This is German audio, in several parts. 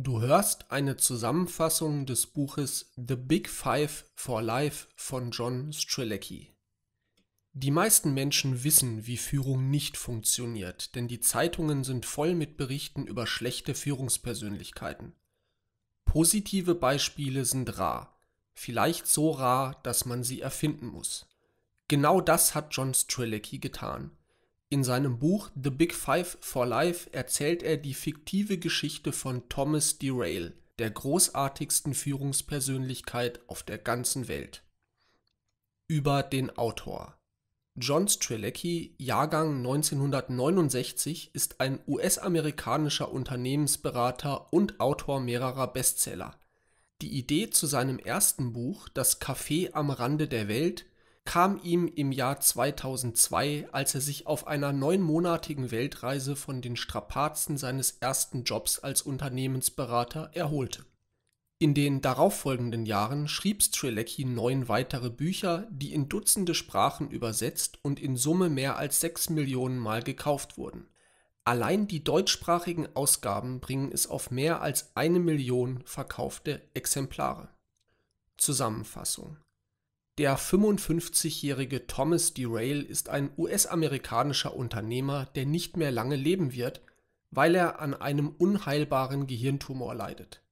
Du hörst eine Zusammenfassung des Buches The Big Five for Life von John Strzelecki. Die meisten Menschen wissen, wie Führung nicht funktioniert, denn die Zeitungen sind voll mit Berichten über schlechte Führungspersönlichkeiten. Positive Beispiele sind rar, vielleicht so rar, dass man sie erfinden muss. Genau das hat John Strzelecki getan. In seinem Buch The Big Five for Life erzählt er die fiktive Geschichte von Thomas Derail, der großartigsten Führungspersönlichkeit auf der ganzen Welt. Über den Autor John Strelecki, Jahrgang 1969, ist ein US-amerikanischer Unternehmensberater und Autor mehrerer Bestseller. Die Idee zu seinem ersten Buch Das Café am Rande der Welt kam ihm im Jahr 2002, als er sich auf einer neunmonatigen Weltreise von den Strapazen seines ersten Jobs als Unternehmensberater erholte. In den darauffolgenden Jahren schrieb Strelecki neun weitere Bücher, die in Dutzende Sprachen übersetzt und in Summe mehr als sechs Millionen Mal gekauft wurden. Allein die deutschsprachigen Ausgaben bringen es auf mehr als eine Million verkaufte Exemplare. Zusammenfassung der 55-jährige Thomas DeRail ist ein US-amerikanischer Unternehmer, der nicht mehr lange leben wird, weil er an einem unheilbaren Gehirntumor leidet.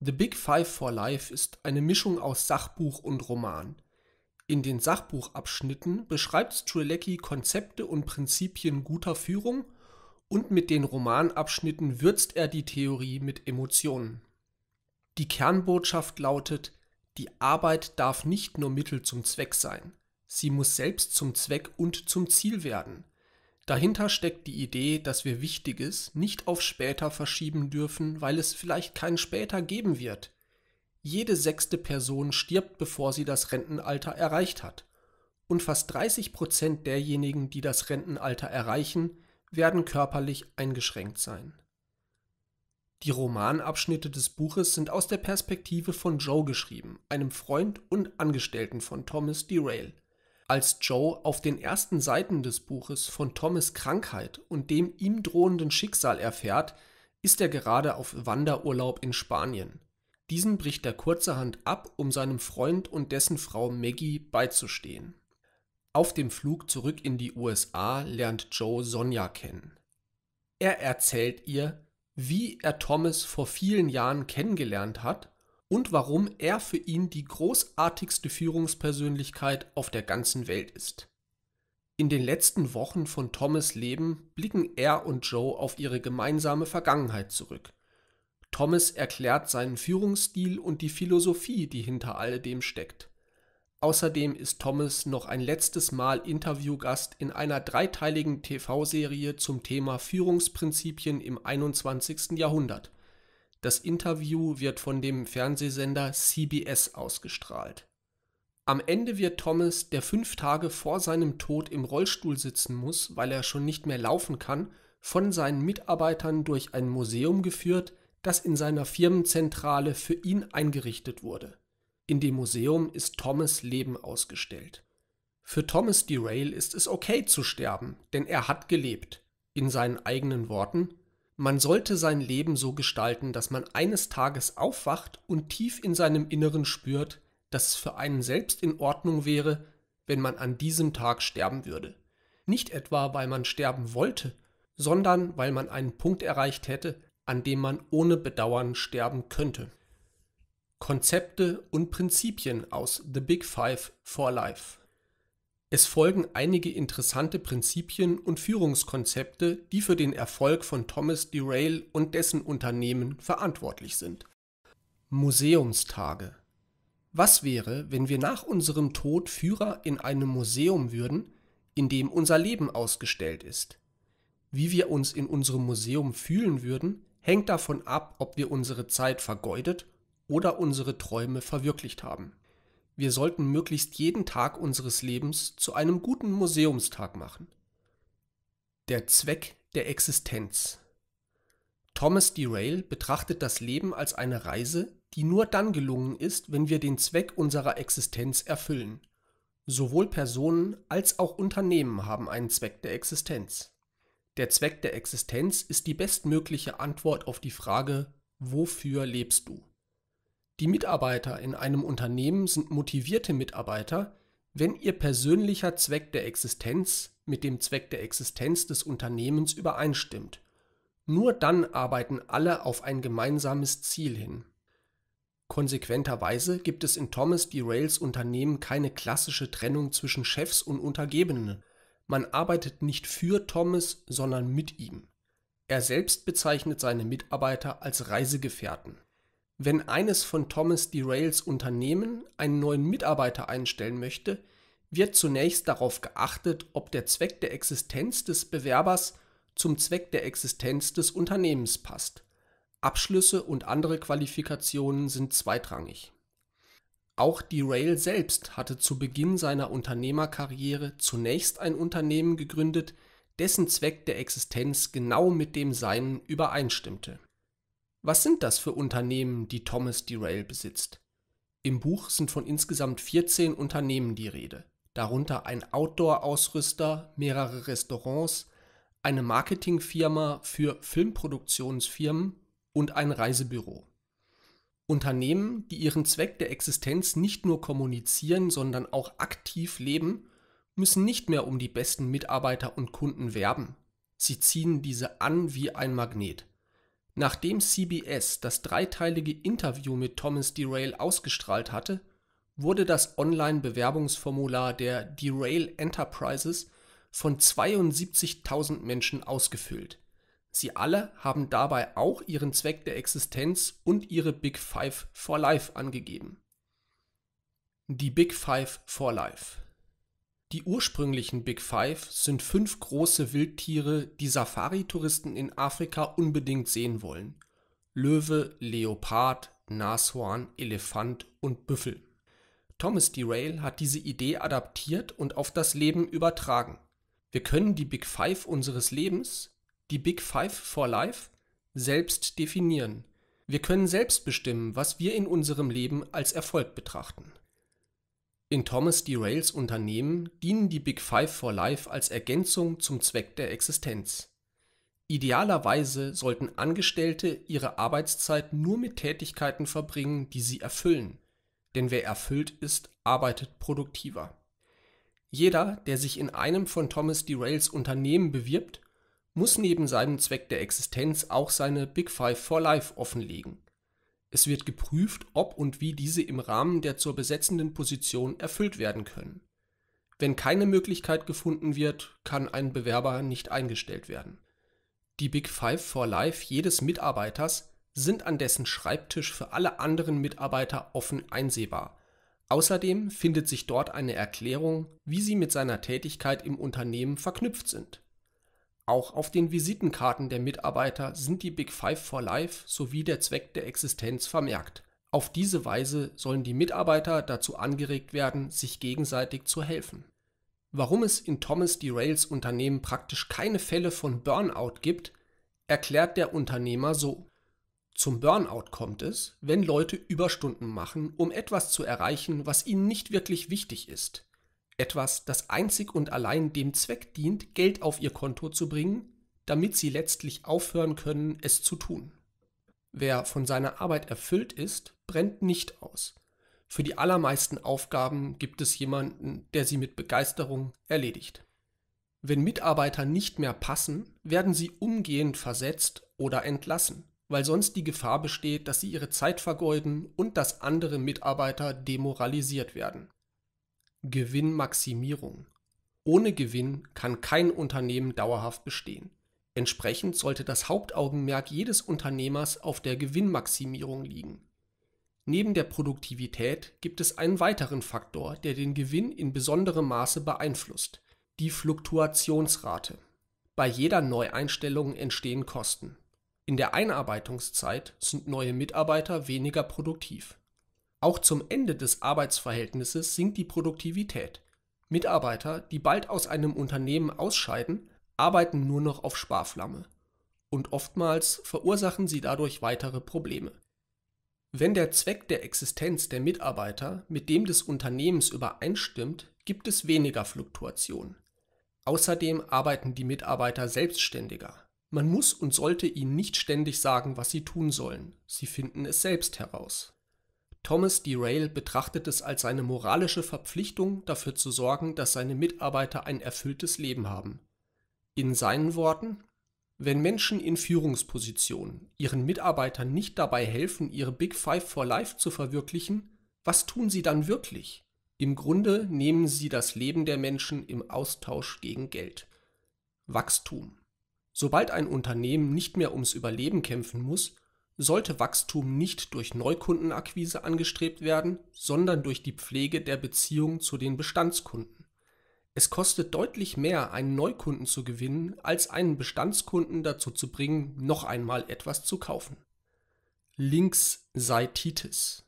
The Big Five for Life ist eine Mischung aus Sachbuch und Roman. In den Sachbuchabschnitten beschreibt Strelecki Konzepte und Prinzipien guter Führung und mit den Romanabschnitten würzt er die Theorie mit Emotionen. Die Kernbotschaft lautet die Arbeit darf nicht nur Mittel zum Zweck sein, sie muss selbst zum Zweck und zum Ziel werden. Dahinter steckt die Idee, dass wir Wichtiges nicht auf später verschieben dürfen, weil es vielleicht kein später geben wird. Jede sechste Person stirbt, bevor sie das Rentenalter erreicht hat. Und fast 30 Prozent derjenigen, die das Rentenalter erreichen, werden körperlich eingeschränkt sein. Die Romanabschnitte des Buches sind aus der Perspektive von Joe geschrieben, einem Freund und Angestellten von Thomas Derail. Als Joe auf den ersten Seiten des Buches von Thomas Krankheit und dem ihm drohenden Schicksal erfährt, ist er gerade auf Wanderurlaub in Spanien. Diesen bricht er kurzerhand ab, um seinem Freund und dessen Frau Maggie beizustehen. Auf dem Flug zurück in die USA lernt Joe Sonja kennen. Er erzählt ihr, wie er Thomas vor vielen Jahren kennengelernt hat und warum er für ihn die großartigste Führungspersönlichkeit auf der ganzen Welt ist. In den letzten Wochen von Thomas Leben blicken er und Joe auf ihre gemeinsame Vergangenheit zurück. Thomas erklärt seinen Führungsstil und die Philosophie, die hinter alledem steckt. Außerdem ist Thomas noch ein letztes Mal Interviewgast in einer dreiteiligen TV-Serie zum Thema Führungsprinzipien im 21. Jahrhundert. Das Interview wird von dem Fernsehsender CBS ausgestrahlt. Am Ende wird Thomas, der fünf Tage vor seinem Tod im Rollstuhl sitzen muss, weil er schon nicht mehr laufen kann, von seinen Mitarbeitern durch ein Museum geführt, das in seiner Firmenzentrale für ihn eingerichtet wurde. In dem Museum ist Thomas Leben ausgestellt. Für Thomas DeRail ist es okay zu sterben, denn er hat gelebt. In seinen eigenen Worten, man sollte sein Leben so gestalten, dass man eines Tages aufwacht und tief in seinem Inneren spürt, dass es für einen selbst in Ordnung wäre, wenn man an diesem Tag sterben würde. Nicht etwa, weil man sterben wollte, sondern weil man einen Punkt erreicht hätte, an dem man ohne Bedauern sterben könnte. Konzepte und Prinzipien aus The Big Five for Life. Es folgen einige interessante Prinzipien und Führungskonzepte, die für den Erfolg von Thomas DeRail und dessen Unternehmen verantwortlich sind. Museumstage Was wäre, wenn wir nach unserem Tod Führer in einem Museum würden, in dem unser Leben ausgestellt ist? Wie wir uns in unserem Museum fühlen würden, hängt davon ab, ob wir unsere Zeit vergeudet oder unsere Träume verwirklicht haben. Wir sollten möglichst jeden Tag unseres Lebens zu einem guten Museumstag machen. Der Zweck der Existenz. Thomas D. Rail betrachtet das Leben als eine Reise, die nur dann gelungen ist, wenn wir den Zweck unserer Existenz erfüllen. Sowohl Personen als auch Unternehmen haben einen Zweck der Existenz. Der Zweck der Existenz ist die bestmögliche Antwort auf die Frage, wofür lebst du? Die Mitarbeiter in einem Unternehmen sind motivierte Mitarbeiter, wenn ihr persönlicher Zweck der Existenz mit dem Zweck der Existenz des Unternehmens übereinstimmt. Nur dann arbeiten alle auf ein gemeinsames Ziel hin. Konsequenterweise gibt es in Thomas D. Rails Unternehmen keine klassische Trennung zwischen Chefs und Untergebenen. Man arbeitet nicht für Thomas, sondern mit ihm. Er selbst bezeichnet seine Mitarbeiter als Reisegefährten. Wenn eines von Thomas D. Rails Unternehmen einen neuen Mitarbeiter einstellen möchte, wird zunächst darauf geachtet, ob der Zweck der Existenz des Bewerbers zum Zweck der Existenz des Unternehmens passt. Abschlüsse und andere Qualifikationen sind zweitrangig. Auch D. Rail selbst hatte zu Beginn seiner Unternehmerkarriere zunächst ein Unternehmen gegründet, dessen Zweck der Existenz genau mit dem seinen übereinstimmte was sind das für Unternehmen, die Thomas Derail besitzt? Im Buch sind von insgesamt 14 Unternehmen die Rede, darunter ein Outdoor-Ausrüster, mehrere Restaurants, eine Marketingfirma für Filmproduktionsfirmen und ein Reisebüro. Unternehmen, die ihren Zweck der Existenz nicht nur kommunizieren, sondern auch aktiv leben, müssen nicht mehr um die besten Mitarbeiter und Kunden werben. Sie ziehen diese an wie ein Magnet. Nachdem CBS das dreiteilige Interview mit Thomas Derail ausgestrahlt hatte, wurde das Online-Bewerbungsformular der Derail Enterprises von 72.000 Menschen ausgefüllt. Sie alle haben dabei auch ihren Zweck der Existenz und ihre Big Five for Life angegeben. Die Big Five for Life die ursprünglichen Big Five sind fünf große Wildtiere, die Safari-Touristen in Afrika unbedingt sehen wollen: Löwe, Leopard, Nashorn, Elefant und Büffel. Thomas Derail hat diese Idee adaptiert und auf das Leben übertragen. Wir können die Big Five unseres Lebens, die Big Five for Life, selbst definieren. Wir können selbst bestimmen, was wir in unserem Leben als Erfolg betrachten in Thomas D. Rails Unternehmen dienen die Big Five for Life als Ergänzung zum Zweck der Existenz. Idealerweise sollten Angestellte ihre Arbeitszeit nur mit Tätigkeiten verbringen, die sie erfüllen, denn wer erfüllt ist, arbeitet produktiver. Jeder, der sich in einem von Thomas D. Rails Unternehmen bewirbt, muss neben seinem Zweck der Existenz auch seine Big Five for Life offenlegen es wird geprüft, ob und wie diese im Rahmen der zur besetzenden Position erfüllt werden können. Wenn keine Möglichkeit gefunden wird, kann ein Bewerber nicht eingestellt werden. Die Big Five for Life jedes Mitarbeiters sind an dessen Schreibtisch für alle anderen Mitarbeiter offen einsehbar. Außerdem findet sich dort eine Erklärung, wie sie mit seiner Tätigkeit im Unternehmen verknüpft sind. Auch auf den Visitenkarten der Mitarbeiter sind die Big Five for Life sowie der Zweck der Existenz vermerkt. Auf diese Weise sollen die Mitarbeiter dazu angeregt werden, sich gegenseitig zu helfen. Warum es in Thomas D. Rails Unternehmen praktisch keine Fälle von Burnout gibt, erklärt der Unternehmer so. Zum Burnout kommt es, wenn Leute Überstunden machen, um etwas zu erreichen, was ihnen nicht wirklich wichtig ist. Etwas, das einzig und allein dem Zweck dient, Geld auf ihr Konto zu bringen, damit sie letztlich aufhören können, es zu tun. Wer von seiner Arbeit erfüllt ist, brennt nicht aus. Für die allermeisten Aufgaben gibt es jemanden, der sie mit Begeisterung erledigt. Wenn Mitarbeiter nicht mehr passen, werden sie umgehend versetzt oder entlassen, weil sonst die Gefahr besteht, dass sie ihre Zeit vergeuden und dass andere Mitarbeiter demoralisiert werden. Gewinnmaximierung. Ohne Gewinn kann kein Unternehmen dauerhaft bestehen. Entsprechend sollte das Hauptaugenmerk jedes Unternehmers auf der Gewinnmaximierung liegen. Neben der Produktivität gibt es einen weiteren Faktor, der den Gewinn in besonderem Maße beeinflusst, die Fluktuationsrate. Bei jeder Neueinstellung entstehen Kosten. In der Einarbeitungszeit sind neue Mitarbeiter weniger produktiv. Auch zum Ende des Arbeitsverhältnisses sinkt die Produktivität. Mitarbeiter, die bald aus einem Unternehmen ausscheiden, arbeiten nur noch auf Sparflamme. Und oftmals verursachen sie dadurch weitere Probleme. Wenn der Zweck der Existenz der Mitarbeiter mit dem des Unternehmens übereinstimmt, gibt es weniger Fluktuation. Außerdem arbeiten die Mitarbeiter selbstständiger. Man muss und sollte ihnen nicht ständig sagen, was sie tun sollen. Sie finden es selbst heraus. Thomas D. Ryle betrachtet es als seine moralische Verpflichtung, dafür zu sorgen, dass seine Mitarbeiter ein erfülltes Leben haben. In seinen Worten Wenn Menschen in Führungspositionen ihren Mitarbeitern nicht dabei helfen, ihre Big Five for Life zu verwirklichen, was tun sie dann wirklich? Im Grunde nehmen sie das Leben der Menschen im Austausch gegen Geld. Wachstum. Sobald ein Unternehmen nicht mehr ums Überleben kämpfen muss, sollte Wachstum nicht durch Neukundenakquise angestrebt werden, sondern durch die Pflege der Beziehung zu den Bestandskunden. Es kostet deutlich mehr, einen Neukunden zu gewinnen, als einen Bestandskunden dazu zu bringen, noch einmal etwas zu kaufen. Links sei Seititis.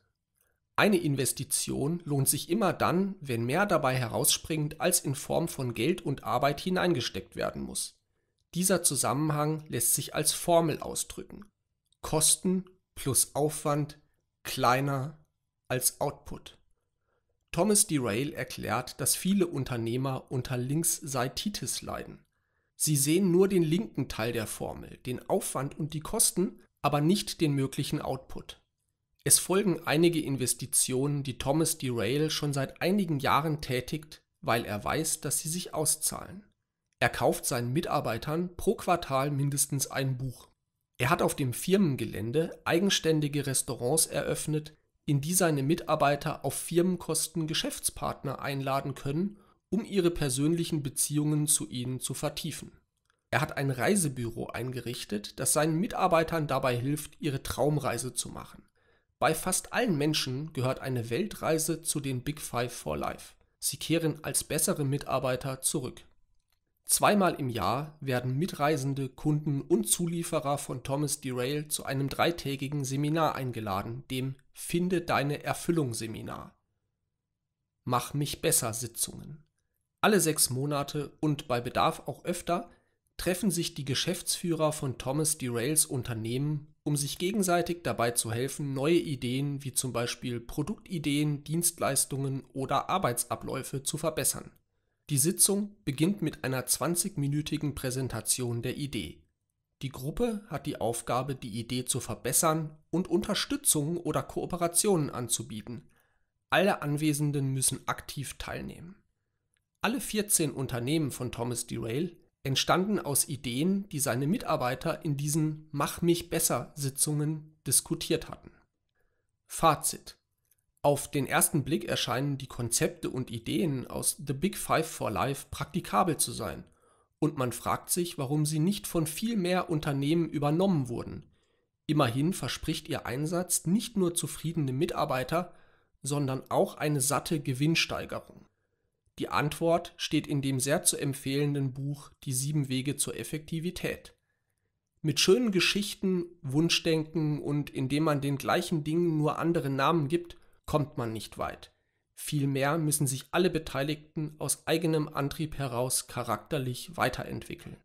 Eine Investition lohnt sich immer dann, wenn mehr dabei herausspringt, als in Form von Geld und Arbeit hineingesteckt werden muss. Dieser Zusammenhang lässt sich als Formel ausdrücken. Kosten plus Aufwand kleiner als Output. Thomas D. Rayl erklärt, dass viele Unternehmer unter Linksseititis leiden. Sie sehen nur den linken Teil der Formel, den Aufwand und die Kosten, aber nicht den möglichen Output. Es folgen einige Investitionen, die Thomas D. Rayl schon seit einigen Jahren tätigt, weil er weiß, dass sie sich auszahlen. Er kauft seinen Mitarbeitern pro Quartal mindestens ein Buch. Er hat auf dem Firmengelände eigenständige Restaurants eröffnet, in die seine Mitarbeiter auf Firmenkosten Geschäftspartner einladen können, um ihre persönlichen Beziehungen zu ihnen zu vertiefen. Er hat ein Reisebüro eingerichtet, das seinen Mitarbeitern dabei hilft, ihre Traumreise zu machen. Bei fast allen Menschen gehört eine Weltreise zu den Big Five for Life. Sie kehren als bessere Mitarbeiter zurück. Zweimal im Jahr werden Mitreisende, Kunden und Zulieferer von Thomas Derail zu einem dreitägigen Seminar eingeladen, dem Finde deine Erfüllung Seminar. Mach mich besser Sitzungen. Alle sechs Monate und bei Bedarf auch öfter treffen sich die Geschäftsführer von Thomas Derails Unternehmen, um sich gegenseitig dabei zu helfen, neue Ideen wie zum Beispiel Produktideen, Dienstleistungen oder Arbeitsabläufe zu verbessern. Die Sitzung beginnt mit einer 20-minütigen Präsentation der Idee. Die Gruppe hat die Aufgabe, die Idee zu verbessern und Unterstützung oder Kooperationen anzubieten. Alle Anwesenden müssen aktiv teilnehmen. Alle 14 Unternehmen von Thomas Derail entstanden aus Ideen, die seine Mitarbeiter in diesen Mach mich besser Sitzungen diskutiert hatten. Fazit auf den ersten Blick erscheinen die Konzepte und Ideen aus The Big Five for Life praktikabel zu sein, und man fragt sich, warum sie nicht von viel mehr Unternehmen übernommen wurden. Immerhin verspricht ihr Einsatz nicht nur zufriedene Mitarbeiter, sondern auch eine satte Gewinnsteigerung. Die Antwort steht in dem sehr zu empfehlenden Buch Die sieben Wege zur Effektivität. Mit schönen Geschichten, Wunschdenken und indem man den gleichen Dingen nur andere Namen gibt, kommt man nicht weit. Vielmehr müssen sich alle Beteiligten aus eigenem Antrieb heraus charakterlich weiterentwickeln